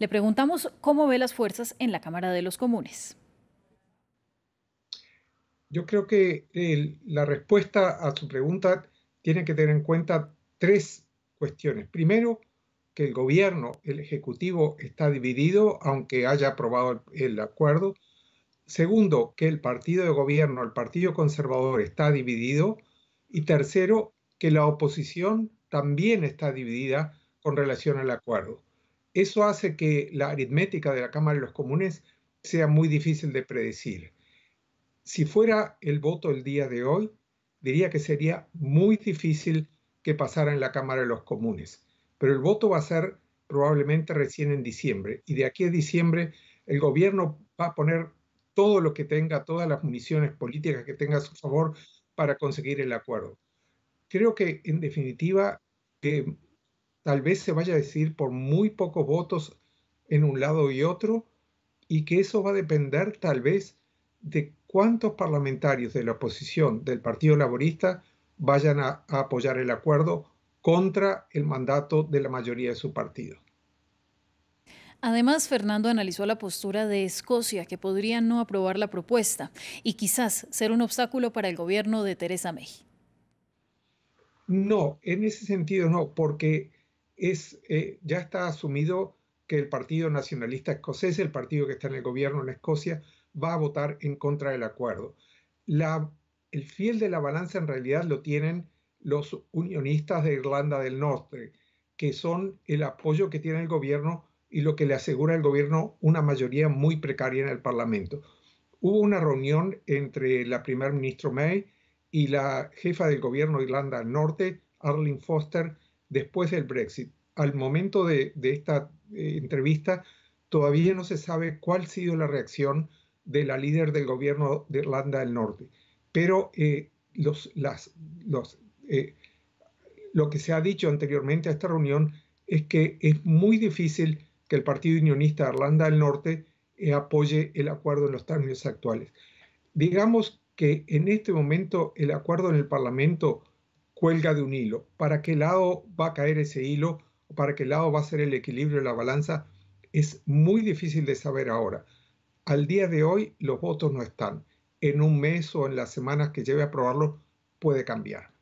Le preguntamos cómo ve las fuerzas en la Cámara de los Comunes. Yo creo que la respuesta a su pregunta tiene que tener en cuenta tres cuestiones. Primero, que el gobierno, el Ejecutivo, está dividido, aunque haya aprobado el acuerdo. Segundo, que el partido de gobierno, el Partido Conservador, está dividido. Y tercero, que la oposición también está dividida con relación al acuerdo. Eso hace que la aritmética de la Cámara de los Comunes sea muy difícil de predecir. Si fuera el voto el día de hoy, diría que sería muy difícil que pasara en la Cámara de los Comunes, pero el voto va a ser probablemente recién en diciembre y de aquí a diciembre el gobierno va a poner todo lo que tenga, todas las municiones políticas que tenga a su favor para conseguir el acuerdo. Creo que en definitiva tal vez se vaya a decir por muy pocos votos en un lado y otro, y que eso va a depender tal vez de cuántos parlamentarios de la oposición del Partido Laborista vayan a, apoyar el acuerdo contra el mandato de la mayoría de su partido. Además, Fernando analizó la postura de Escocia, que podría no aprobar la propuesta y quizás ser un obstáculo para el gobierno de Teresa May. No, en ese sentido no, porque es, eh, ya está asumido que el Partido Nacionalista Escocés, el partido que está en el gobierno en Escocia, va a votar en contra del acuerdo. el fiel de la balanza en realidad lo tienen los unionistas de Irlanda del Norte, que son el apoyo que tiene el gobierno y lo que le asegura el gobierno una mayoría muy precaria en el Parlamento. Hubo una reunión entre la primer ministro May y la jefa del gobierno de Irlanda del Norte, Arlene Foster, después del Brexit. Al momento de, esta eh, entrevista, todavía no se sabe cuál ha sido la reacción de la líder del gobierno de Irlanda del Norte, pero eh, los, las, eh, lo que se ha dicho anteriormente a esta reunión es que es muy difícil que el Partido Unionista de Irlanda del Norte apoye el acuerdo en los términos actuales. Digamos que en este momento el acuerdo en el Parlamento cuelga de un hilo. ¿Para qué lado va a caer ese hilo? ¿Para qué lado va a ser el equilibrio de la balanza? Es muy difícil de saber ahora. Al día de hoy los votos no están. En un mes o en las semanas que lleve a aprobarlo puede cambiar.